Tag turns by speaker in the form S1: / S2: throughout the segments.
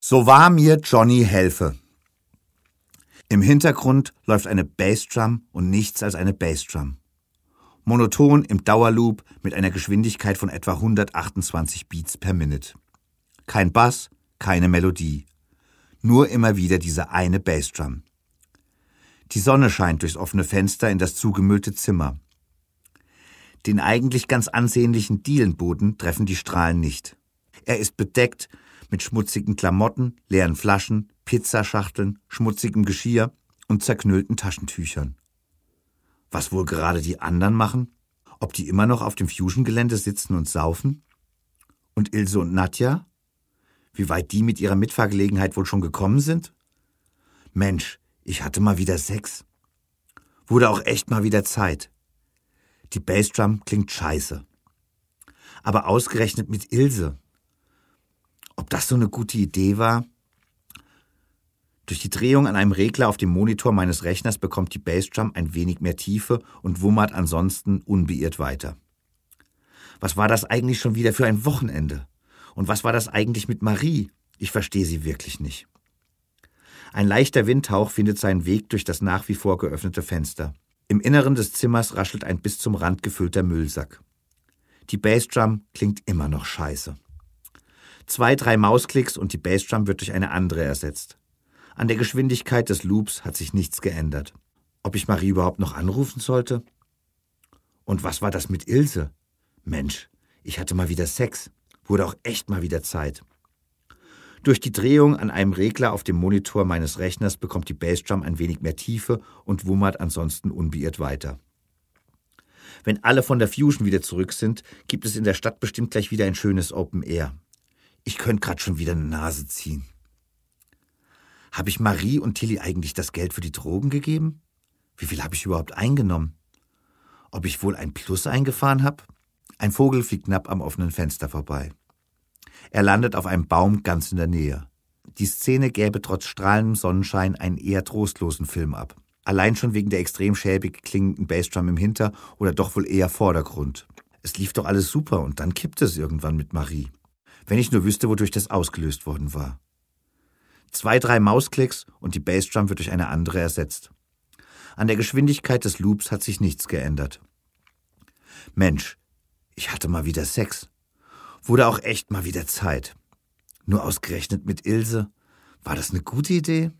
S1: So wahr mir Johnny helfe. Im Hintergrund läuft eine Bassdrum und nichts als eine Bassdrum. Monoton im Dauerloop mit einer Geschwindigkeit von etwa 128 Beats per Minute. Kein Bass, keine Melodie. Nur immer wieder diese eine Bassdrum. Die Sonne scheint durchs offene Fenster in das zugemüllte Zimmer. Den eigentlich ganz ansehnlichen Dielenboden treffen die Strahlen nicht. Er ist bedeckt mit schmutzigen Klamotten, leeren Flaschen, Pizzaschachteln, schmutzigem Geschirr und zerknüllten Taschentüchern. Was wohl gerade die anderen machen? Ob die immer noch auf dem Fusion-Gelände sitzen und saufen? Und Ilse und Nadja? Wie weit die mit ihrer Mitfahrgelegenheit wohl schon gekommen sind? Mensch, ich hatte mal wieder Sex. Wurde auch echt mal wieder Zeit. Die Bassdrum klingt scheiße. Aber ausgerechnet mit Ilse, ob das so eine gute Idee war? Durch die Drehung an einem Regler auf dem Monitor meines Rechners bekommt die Bassdrum ein wenig mehr Tiefe und wummert ansonsten unbeirrt weiter. Was war das eigentlich schon wieder für ein Wochenende? Und was war das eigentlich mit Marie? Ich verstehe sie wirklich nicht. Ein leichter Windhauch findet seinen Weg durch das nach wie vor geöffnete Fenster. Im Inneren des Zimmers raschelt ein bis zum Rand gefüllter Müllsack. Die Bassdrum klingt immer noch scheiße. Zwei, drei Mausklicks und die Bassdrum wird durch eine andere ersetzt. An der Geschwindigkeit des Loops hat sich nichts geändert. Ob ich Marie überhaupt noch anrufen sollte? Und was war das mit Ilse? Mensch, ich hatte mal wieder Sex. Wurde auch echt mal wieder Zeit. Durch die Drehung an einem Regler auf dem Monitor meines Rechners bekommt die Bassdrum ein wenig mehr Tiefe und wummert ansonsten unbeirrt weiter. Wenn alle von der Fusion wieder zurück sind, gibt es in der Stadt bestimmt gleich wieder ein schönes Open Air. Ich könnte gerade schon wieder eine Nase ziehen. Habe ich Marie und Tilly eigentlich das Geld für die Drogen gegeben? Wie viel habe ich überhaupt eingenommen? Ob ich wohl ein Plus eingefahren habe? Ein Vogel fliegt knapp am offenen Fenster vorbei. Er landet auf einem Baum ganz in der Nähe. Die Szene gäbe trotz strahlendem Sonnenschein einen eher trostlosen Film ab. Allein schon wegen der extrem schäbig klingenden Bassdrum im Hinter- oder doch wohl eher Vordergrund. Es lief doch alles super und dann kippte es irgendwann mit Marie. Wenn ich nur wüsste, wodurch das ausgelöst worden war. Zwei, drei Mausklicks und die Bassdrum wird durch eine andere ersetzt. An der Geschwindigkeit des Loops hat sich nichts geändert. Mensch, ich hatte mal wieder Sex. Wurde auch echt mal wieder Zeit. Nur ausgerechnet mit Ilse. War das eine gute Idee?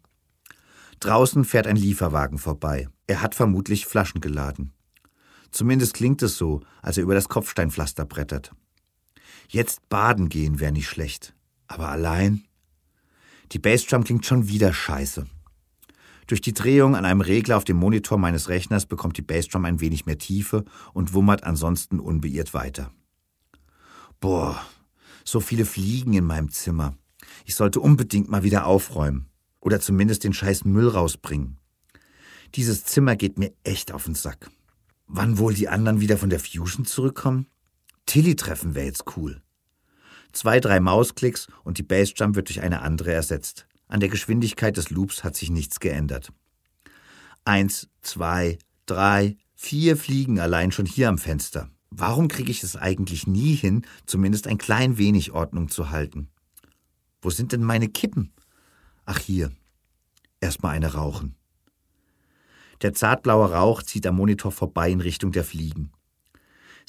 S1: Draußen fährt ein Lieferwagen vorbei. Er hat vermutlich Flaschen geladen. Zumindest klingt es so, als er über das Kopfsteinpflaster brettert. Jetzt baden gehen wäre nicht schlecht. Aber allein? Die Bassdrum klingt schon wieder scheiße. Durch die Drehung an einem Regler auf dem Monitor meines Rechners bekommt die Bassdrum ein wenig mehr Tiefe und wummert ansonsten unbeirrt weiter. Boah, so viele Fliegen in meinem Zimmer. Ich sollte unbedingt mal wieder aufräumen. Oder zumindest den scheiß Müll rausbringen. Dieses Zimmer geht mir echt auf den Sack. Wann wohl die anderen wieder von der Fusion zurückkommen? Tilly treffen wäre jetzt cool. Zwei, drei Mausklicks und die Bassjump wird durch eine andere ersetzt. An der Geschwindigkeit des Loops hat sich nichts geändert. Eins, zwei, drei, vier Fliegen allein schon hier am Fenster. Warum kriege ich es eigentlich nie hin, zumindest ein klein wenig Ordnung zu halten? Wo sind denn meine Kippen? Ach hier. Erstmal eine rauchen. Der zartblaue Rauch zieht am Monitor vorbei in Richtung der Fliegen.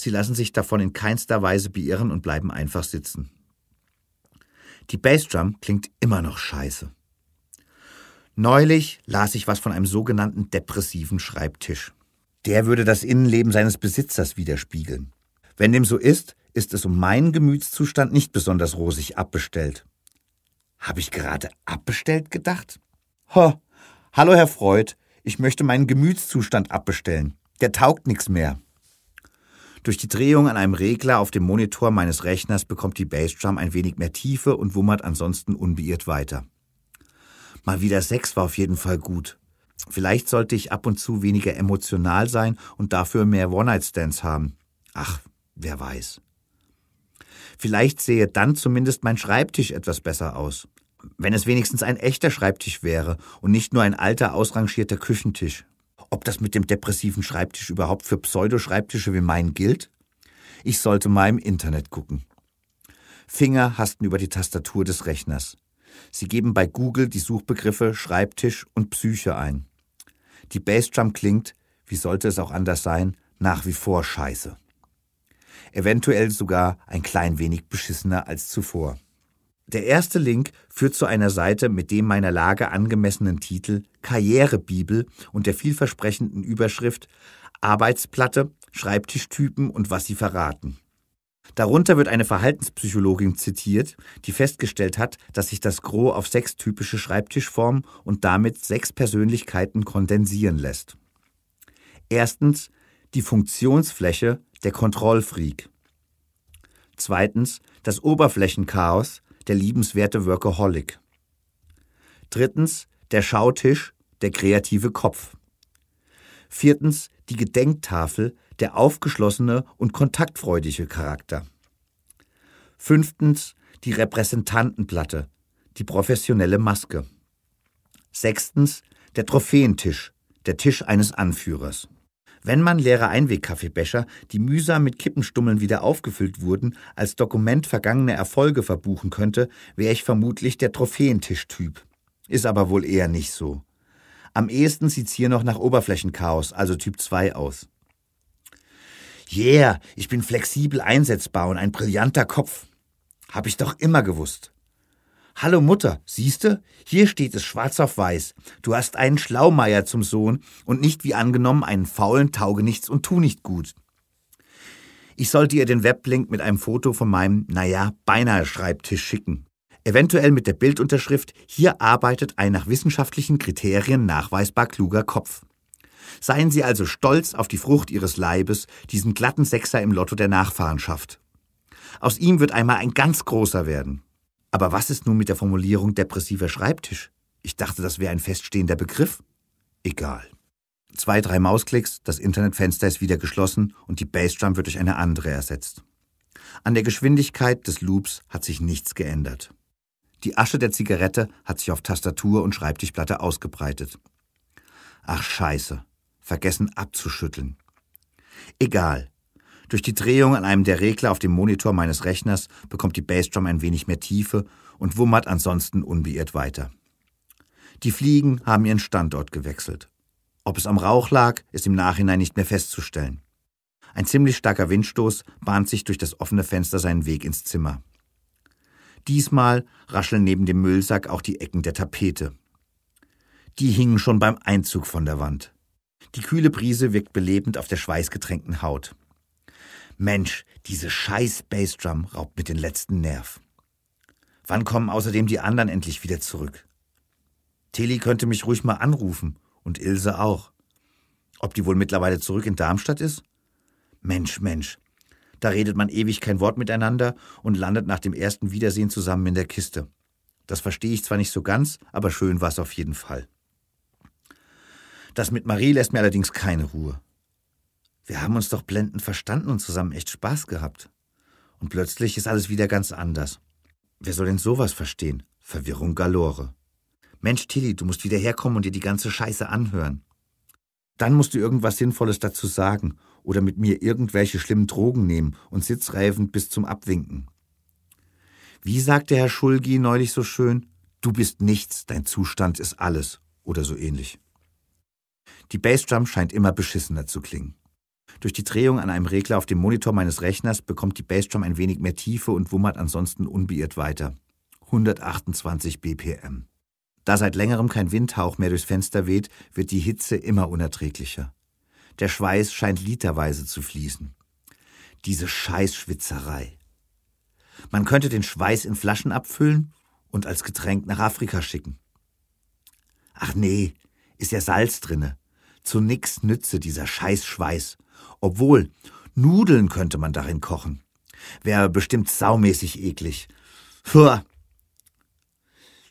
S1: Sie lassen sich davon in keinster Weise beirren und bleiben einfach sitzen. Die Bassdrum klingt immer noch scheiße. Neulich las ich was von einem sogenannten depressiven Schreibtisch. Der würde das Innenleben seines Besitzers widerspiegeln. Wenn dem so ist, ist es um meinen Gemütszustand nicht besonders rosig abbestellt. Habe ich gerade abbestellt gedacht? Ho, hallo Herr Freud, ich möchte meinen Gemütszustand abbestellen. Der taugt nichts mehr. Durch die Drehung an einem Regler auf dem Monitor meines Rechners bekommt die Bassdrum ein wenig mehr Tiefe und wummert ansonsten unbeirrt weiter. Mal wieder Sex war auf jeden Fall gut. Vielleicht sollte ich ab und zu weniger emotional sein und dafür mehr One-Night-Stands haben. Ach, wer weiß. Vielleicht sehe dann zumindest mein Schreibtisch etwas besser aus. Wenn es wenigstens ein echter Schreibtisch wäre und nicht nur ein alter, ausrangierter Küchentisch ob das mit dem depressiven Schreibtisch überhaupt für Pseudoschreibtische wie meinen gilt? Ich sollte mal im Internet gucken. Finger hasten über die Tastatur des Rechners. Sie geben bei Google die Suchbegriffe Schreibtisch und Psyche ein. Die Bassdrum klingt, wie sollte es auch anders sein, nach wie vor scheiße. Eventuell sogar ein klein wenig beschissener als zuvor. Der erste Link führt zu einer Seite mit dem meiner Lage angemessenen Titel Karrierebibel und der vielversprechenden Überschrift Arbeitsplatte, Schreibtischtypen und was sie verraten. Darunter wird eine Verhaltenspsychologin zitiert, die festgestellt hat, dass sich das Gros auf sechs typische Schreibtischformen und damit sechs Persönlichkeiten kondensieren lässt. Erstens die Funktionsfläche der Kontrollfreak. Zweitens das Oberflächenchaos, der liebenswerte Workaholic. Drittens der Schautisch, der kreative Kopf. Viertens die Gedenktafel, der aufgeschlossene und kontaktfreudige Charakter. Fünftens die Repräsentantenplatte, die professionelle Maske. Sechstens der Trophäentisch, der Tisch eines Anführers. Wenn man leere Einwegkaffeebecher, die mühsam mit Kippenstummeln wieder aufgefüllt wurden, als Dokument vergangener Erfolge verbuchen könnte, wäre ich vermutlich der Trophäentischtyp. Ist aber wohl eher nicht so. Am ehesten sieht's hier noch nach Oberflächenchaos, also Typ 2 aus. Yeah, ich bin flexibel einsetzbar und ein brillanter Kopf. Hab ich doch immer gewusst. Hallo Mutter, siehste, hier steht es schwarz auf weiß. Du hast einen Schlaumeier zum Sohn und nicht wie angenommen einen faulen Taugenichts und tu nicht gut. Ich sollte ihr den Weblink mit einem Foto von meinem, naja, beinahe Schreibtisch schicken. Eventuell mit der Bildunterschrift, hier arbeitet ein nach wissenschaftlichen Kriterien nachweisbar kluger Kopf. Seien Sie also stolz auf die Frucht Ihres Leibes, diesen glatten Sechser im Lotto der Nachfahrenschaft. Aus ihm wird einmal ein ganz großer werden. Aber was ist nun mit der Formulierung depressiver Schreibtisch? Ich dachte, das wäre ein feststehender Begriff. Egal. Zwei, drei Mausklicks, das Internetfenster ist wieder geschlossen und die Bassdrum wird durch eine andere ersetzt. An der Geschwindigkeit des Loops hat sich nichts geändert. Die Asche der Zigarette hat sich auf Tastatur und Schreibtischplatte ausgebreitet. Ach scheiße, vergessen abzuschütteln. Egal, durch die Drehung an einem der Regler auf dem Monitor meines Rechners bekommt die Bassdrum ein wenig mehr Tiefe und wummert ansonsten unbeirrt weiter. Die Fliegen haben ihren Standort gewechselt. Ob es am Rauch lag, ist im Nachhinein nicht mehr festzustellen. Ein ziemlich starker Windstoß bahnt sich durch das offene Fenster seinen Weg ins Zimmer. Diesmal rascheln neben dem Müllsack auch die Ecken der Tapete. Die hingen schon beim Einzug von der Wand. Die kühle Brise wirkt belebend auf der schweißgetränkten Haut. Mensch, diese scheiß Bassdrum raubt mir den letzten Nerv. Wann kommen außerdem die anderen endlich wieder zurück? Teli könnte mich ruhig mal anrufen und Ilse auch. Ob die wohl mittlerweile zurück in Darmstadt ist? Mensch, Mensch, da redet man ewig kein Wort miteinander und landet nach dem ersten Wiedersehen zusammen in der Kiste. Das verstehe ich zwar nicht so ganz, aber schön war es auf jeden Fall. Das mit Marie lässt mir allerdings keine Ruhe. Wir haben uns doch blendend verstanden und zusammen echt Spaß gehabt. Und plötzlich ist alles wieder ganz anders. Wer soll denn sowas verstehen? Verwirrung galore. Mensch, Tilly, du musst wieder herkommen und dir die ganze Scheiße anhören. Dann musst du irgendwas Sinnvolles dazu sagen oder mit mir irgendwelche schlimmen Drogen nehmen und sitzreifend bis zum Abwinken. Wie sagte Herr Schulgi neulich so schön, du bist nichts, dein Zustand ist alles oder so ähnlich. Die Bassdrum scheint immer beschissener zu klingen. Durch die Drehung an einem Regler auf dem Monitor meines Rechners bekommt die Bassdrum ein wenig mehr Tiefe und wummert ansonsten unbeirrt weiter. 128 BPM. Da seit längerem kein Windhauch mehr durchs Fenster weht, wird die Hitze immer unerträglicher. Der Schweiß scheint literweise zu fließen. Diese Scheißschwitzerei. Man könnte den Schweiß in Flaschen abfüllen und als Getränk nach Afrika schicken. Ach nee, ist ja Salz drinne. Zu nix nütze dieser Scheißschweiß obwohl, Nudeln könnte man darin kochen. Wäre bestimmt saumäßig eklig. Huah.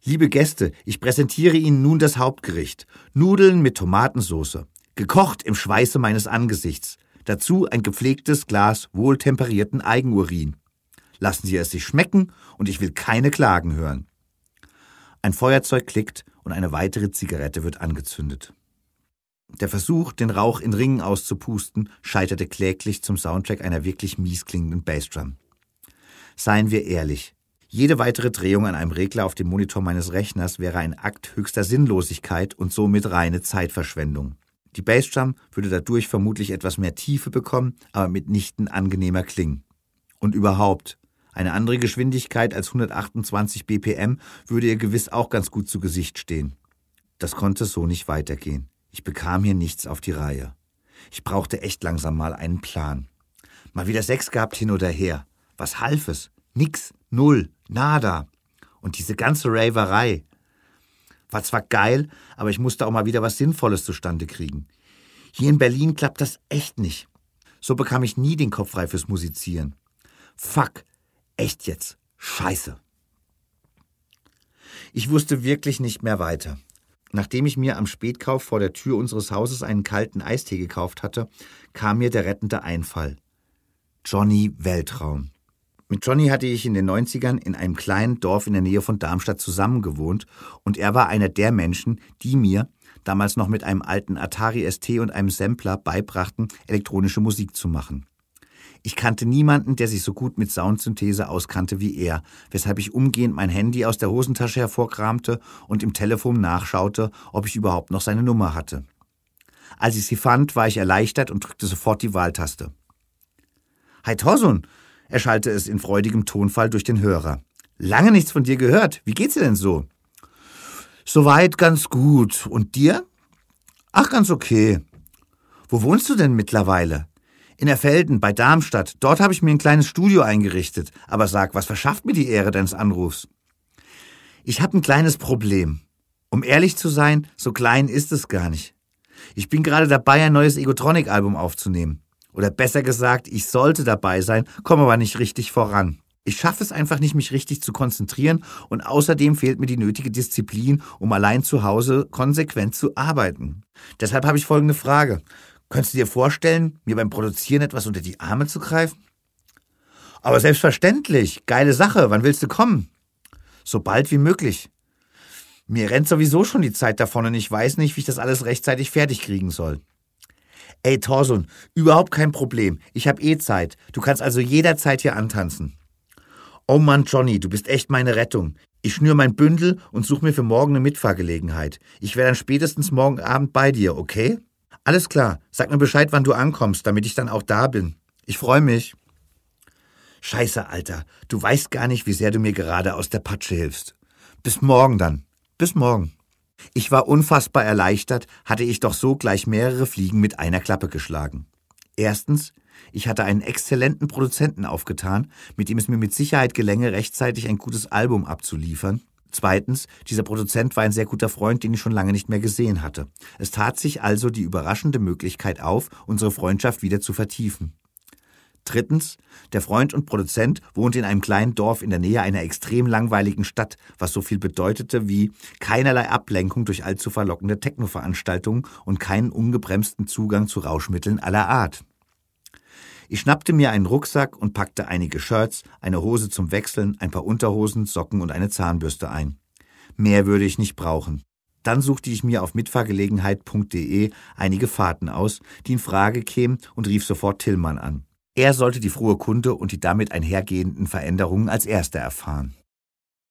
S1: Liebe Gäste, ich präsentiere Ihnen nun das Hauptgericht. Nudeln mit Tomatensoße. Gekocht im Schweiße meines Angesichts. Dazu ein gepflegtes Glas wohltemperierten Eigenurin. Lassen Sie es sich schmecken und ich will keine Klagen hören. Ein Feuerzeug klickt und eine weitere Zigarette wird angezündet. Der Versuch, den Rauch in Ringen auszupusten, scheiterte kläglich zum Soundtrack einer wirklich mies klingenden Bassdrum. Seien wir ehrlich, jede weitere Drehung an einem Regler auf dem Monitor meines Rechners wäre ein Akt höchster Sinnlosigkeit und somit reine Zeitverschwendung. Die Bassdrum würde dadurch vermutlich etwas mehr Tiefe bekommen, aber mitnichten angenehmer klingen. Und überhaupt, eine andere Geschwindigkeit als 128 BPM würde ihr gewiss auch ganz gut zu Gesicht stehen. Das konnte so nicht weitergehen. Ich bekam hier nichts auf die Reihe. Ich brauchte echt langsam mal einen Plan. Mal wieder Sex gehabt hin oder her. Was half es? Nix, null, nada. Und diese ganze Raverei. War zwar geil, aber ich musste auch mal wieder was Sinnvolles zustande kriegen. Hier in Berlin klappt das echt nicht. So bekam ich nie den Kopf frei fürs Musizieren. Fuck, echt jetzt, scheiße. Ich wusste wirklich nicht mehr weiter. Nachdem ich mir am Spätkauf vor der Tür unseres Hauses einen kalten Eistee gekauft hatte, kam mir der rettende Einfall. Johnny Weltraum. Mit Johnny hatte ich in den 90ern in einem kleinen Dorf in der Nähe von Darmstadt zusammengewohnt und er war einer der Menschen, die mir, damals noch mit einem alten Atari ST und einem Sampler, beibrachten, elektronische Musik zu machen. Ich kannte niemanden, der sich so gut mit Soundsynthese auskannte wie er, weshalb ich umgehend mein Handy aus der Hosentasche hervorkramte und im Telefon nachschaute, ob ich überhaupt noch seine Nummer hatte. Als ich sie fand, war ich erleichtert und drückte sofort die Wahltaste. Hi Torsun, erschallte es in freudigem Tonfall durch den Hörer. Lange nichts von dir gehört. Wie geht's dir denn so? Soweit ganz gut. Und dir? Ach, ganz okay. Wo wohnst du denn mittlerweile? in Erfelden bei Darmstadt. Dort habe ich mir ein kleines Studio eingerichtet. Aber sag, was verschafft mir die Ehre deines Anrufs? Ich habe ein kleines Problem. Um ehrlich zu sein, so klein ist es gar nicht. Ich bin gerade dabei, ein neues Egotronic-Album aufzunehmen. Oder besser gesagt, ich sollte dabei sein, komme aber nicht richtig voran. Ich schaffe es einfach nicht, mich richtig zu konzentrieren und außerdem fehlt mir die nötige Disziplin, um allein zu Hause konsequent zu arbeiten. Deshalb habe ich folgende Frage. Könntest du dir vorstellen, mir beim Produzieren etwas unter die Arme zu greifen? Aber selbstverständlich, geile Sache, wann willst du kommen? So bald wie möglich. Mir rennt sowieso schon die Zeit davon und ich weiß nicht, wie ich das alles rechtzeitig fertig kriegen soll. Ey, Thorson, überhaupt kein Problem. Ich hab eh Zeit. Du kannst also jederzeit hier antanzen. Oh Mann, Johnny, du bist echt meine Rettung. Ich schnür mein Bündel und such mir für morgen eine Mitfahrgelegenheit. Ich wäre dann spätestens morgen Abend bei dir, okay? Alles klar, sag mir Bescheid, wann du ankommst, damit ich dann auch da bin. Ich freue mich. Scheiße, Alter, du weißt gar nicht, wie sehr du mir gerade aus der Patsche hilfst. Bis morgen dann. Bis morgen. Ich war unfassbar erleichtert, hatte ich doch so gleich mehrere Fliegen mit einer Klappe geschlagen. Erstens, ich hatte einen exzellenten Produzenten aufgetan, mit dem es mir mit Sicherheit gelänge, rechtzeitig ein gutes Album abzuliefern. Zweitens, dieser Produzent war ein sehr guter Freund, den ich schon lange nicht mehr gesehen hatte. Es tat sich also die überraschende Möglichkeit auf, unsere Freundschaft wieder zu vertiefen. Drittens, der Freund und Produzent wohnte in einem kleinen Dorf in der Nähe einer extrem langweiligen Stadt, was so viel bedeutete wie keinerlei Ablenkung durch allzu verlockende Technoveranstaltungen und keinen ungebremsten Zugang zu Rauschmitteln aller Art. Ich schnappte mir einen Rucksack und packte einige Shirts, eine Hose zum Wechseln, ein paar Unterhosen, Socken und eine Zahnbürste ein. Mehr würde ich nicht brauchen. Dann suchte ich mir auf mitfahrgelegenheit.de einige Fahrten aus, die in Frage kämen und rief sofort Tillmann an. Er sollte die frohe Kunde und die damit einhergehenden Veränderungen als erster erfahren.